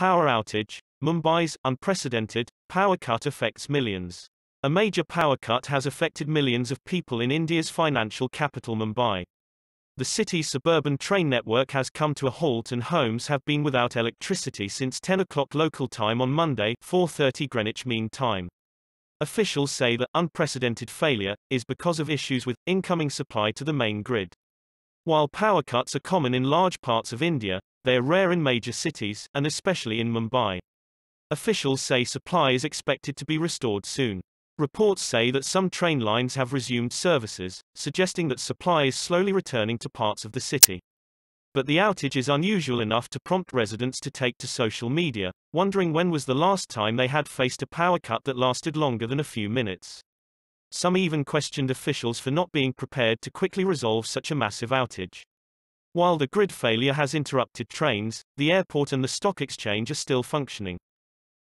Power outage. Mumbai's unprecedented power cut affects millions. A major power cut has affected millions of people in India's financial capital Mumbai. The city's suburban train network has come to a halt and homes have been without electricity since 10 o'clock local time on Monday, 4:30 Greenwich Mean Time. Officials say the unprecedented failure is because of issues with incoming supply to the main grid. While power cuts are common in large parts of India, they are rare in major cities, and especially in Mumbai. Officials say supply is expected to be restored soon. Reports say that some train lines have resumed services, suggesting that supply is slowly returning to parts of the city. But the outage is unusual enough to prompt residents to take to social media, wondering when was the last time they had faced a power cut that lasted longer than a few minutes. Some even questioned officials for not being prepared to quickly resolve such a massive outage. While the grid failure has interrupted trains, the airport and the stock exchange are still functioning.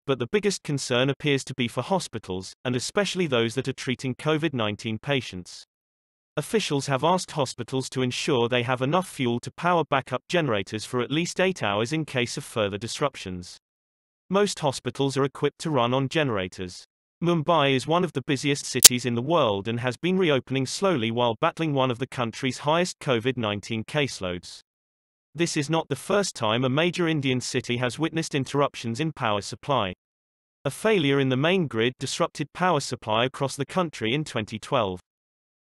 But the biggest concern appears to be for hospitals, and especially those that are treating COVID 19 patients. Officials have asked hospitals to ensure they have enough fuel to power backup generators for at least eight hours in case of further disruptions. Most hospitals are equipped to run on generators. Mumbai is one of the busiest cities in the world and has been reopening slowly while battling one of the country's highest COVID-19 caseloads. This is not the first time a major Indian city has witnessed interruptions in power supply. A failure in the main grid disrupted power supply across the country in 2012.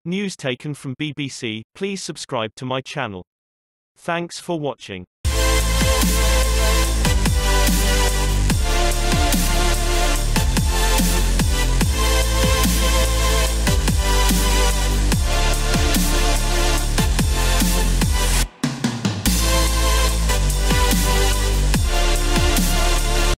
News taken from BBC, please subscribe to my channel. Thanks for watching.